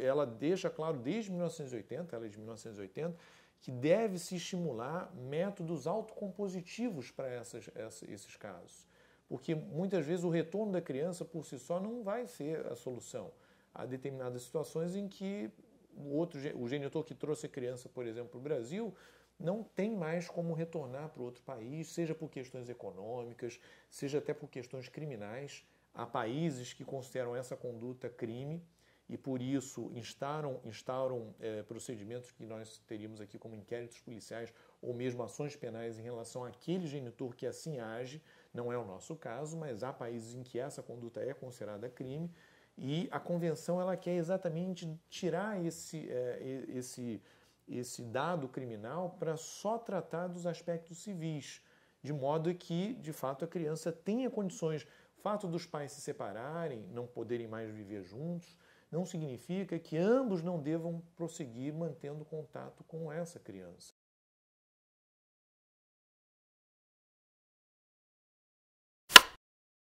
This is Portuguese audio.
ela deixa claro desde 1980, ela é de 1980, que deve-se estimular métodos autocompositivos para essas, esses casos. Porque muitas vezes o retorno da criança por si só não vai ser a solução. Há determinadas situações em que o, outro, o genitor que trouxe a criança, por exemplo, para o Brasil, não tem mais como retornar para outro país, seja por questões econômicas, seja até por questões criminais. Há países que consideram essa conduta crime e, por isso, instaram, instauram é, procedimentos que nós teríamos aqui como inquéritos policiais ou mesmo ações penais em relação àquele genitor que assim age. Não é o nosso caso, mas há países em que essa conduta é considerada crime e a convenção ela quer exatamente tirar esse, é, esse, esse dado criminal para só tratar dos aspectos civis, de modo que, de fato, a criança tenha condições. O fato dos pais se separarem, não poderem mais viver juntos, não significa que ambos não devam prosseguir mantendo contato com essa criança.